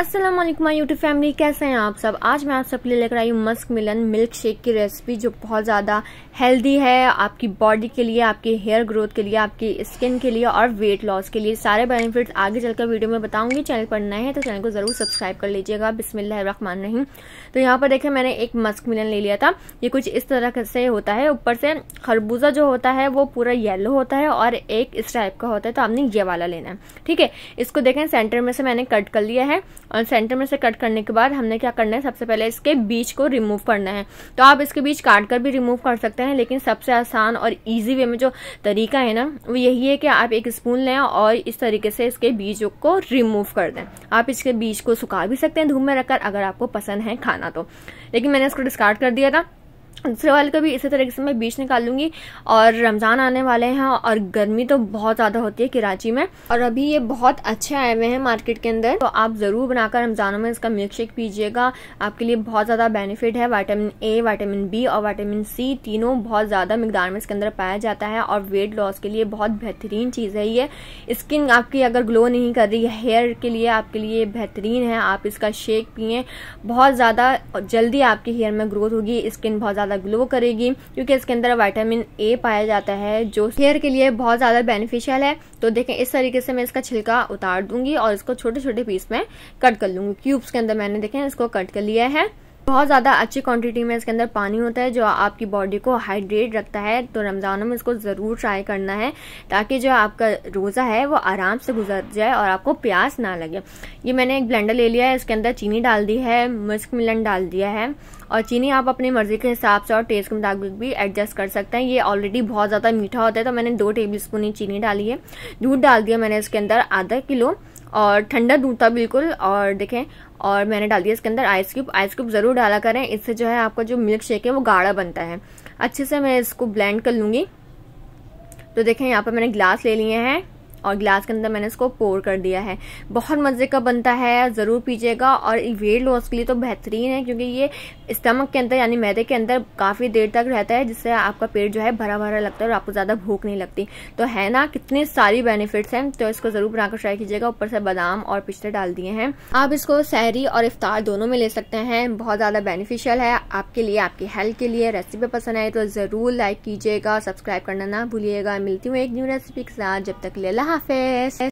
Aslam my YouTube family कैसे हैं आप सब आज मैं आप सब लिए लेकर आई हूँ मस्क मिलन मिल्क शेक की रेसिपी जो बहुत ज़्यादा हेल्दी है आपकी बॉडी के लिए आपके हेयर ग्रोथ के लिए आपकी स्किन के लिए और वेट लॉस के लिए सारे बेनिफिट्स आगे चलकर वीडियो में बताऊंगी चैनल पर नए हैं तो चैनल को ज़रूर सब्सक्राइब कर लीजिएगा बिसमिल्लामान रहीम तो यहाँ पर देखें मैंने एक मस्क मिलन ले लिया था ये कुछ इस तरह से होता है ऊपर से खरबूजा जो होता है वो पूरा येलो होता है और एक इस टाइप का होता है तो आपने ये वाला लेना है ठीक है इसको देखें सेंटर में से मैंने कट कर लिया है और सेंटर में से कट करने के बाद हमने क्या करना है सबसे पहले इसके बीच को रिमूव करना है तो आप इसके बीच काट कर भी रिमूव कर सकते हैं लेकिन सबसे आसान और ईजी वे में जो तरीका है ना वो यही है कि आप एक स्पून लें और इस तरीके से इसके बीजों को रिमूव कर दें आप इसके बीज को सुखा भी सकते हैं धूप में रखकर अगर आपको पसंद है खाना तो लेकिन मैंने इसको डिस्कार्ड कर दिया था दूसरे वाले का भी इसी तरीके से मैं बीच लूंगी और रमज़ान आने वाले हैं और गर्मी तो बहुत ज़्यादा होती है कराची में और अभी ये बहुत अच्छे आए हुए हैं मार्केट के अंदर तो आप ज़रूर बनाकर रमज़ानों में इसका मिल्क शेक पीजिएगा आपके लिए बहुत ज़्यादा बेनिफिट है वाइटामिन ए वाइटामिन बी और वाइटामिन सी तीनों बहुत ज़्यादा मिकदार में इसके अंदर पाया जाता है और वेट लॉस के लिए बहुत बेहतरीन चीज़ है ये स्किन आपकी अगर ग्लो नहीं कर रही है हेयर के लिए आपके लिए बेहतरीन है आप इसका शेक पिए बहुत ज़्यादा जल्दी आपके हेयर में ग्रोथ होगी स्किन बहुत ज़्यादा ग्लो करेगी क्योंकि इसके अंदर वाइटामिन ए पाया जाता है जो हेयर के लिए बहुत ज़्यादा बेनिफिशियल है तो देखें इस तरीके से मैं इसका छिलका उतार दूंगी और इसको छोटे छोटे पीस में कट कर लूँगी क्यूब्स के अंदर मैंने देखें इसको कट कर लिया है बहुत ज़्यादा अच्छी क्वांटिटी में इसके अंदर पानी होता है जो आपकी बॉडी को हाइड्रेट रखता है तो रमज़ानों में इसको ज़रूर ट्राई करना है ताकि जो आपका रोज़ा है वो आराम से गुजर जाए और आपको प्यास ना लगे ये मैंने एक ब्लेंडर ले लिया है इसके अंदर चीनी डाल दी है मिस्क मिलन डाल दिया है और चीनी आप अपनी मर्ज़ी के हिसाब से और टेस्ट के मुताबिक भी एडजस्ट कर सकते हैं ये ऑलरेडी बहुत ज़्यादा मीठा होता है तो मैंने दो टेबल स्पून ही चीनी डाली है दूध डाल दिया मैंने इसके अंदर आधा किलो और ठंडा दूध था बिल्कुल और देखें और मैंने डाल दिया इसके अंदर आइस क्यूब आइस क्यूब ज़रूर डाला करें इससे जो है आपका जो मिल्क शेक है वो गाढ़ा बनता है अच्छे से मैं इसको ब्लेंड कर लूँगी तो देखें यहाँ पर मैंने ग्लास ले लिए हैं और ग्लास के अंदर मैंने इसको पोर कर दिया है बहुत मज़े का बनता है ज़रूर पीजिएगा और वेट लॉस के लिए तो बेहतरीन है क्योंकि ये स्टमक के अंदर यानी मैदे के अंदर काफ़ी देर तक रहता है जिससे आपका पेट जो है भरा भरा लगता है और आपको ज़्यादा भूख नहीं लगती तो है ना कितनी सारी बेनिफिट्स हैं तो इसको ज़रूर बनाकर ट्राई कीजिएगा ऊपर से बादाम और पिस्ते डाल दिए हैं आप इसको सहरी और इफ्तार दोनों में ले सकते हैं बहुत ज़्यादा बेनिफिशियल है आपके लिए आपकी हेल्थ के लिए रेसिपी पसंद आए तो ज़रूर लाइक कीजिएगा सब्सक्राइब करना ना भूलिएगा मिलती हूँ एक न्यू रेसिपी के साथ जब तक ले haces.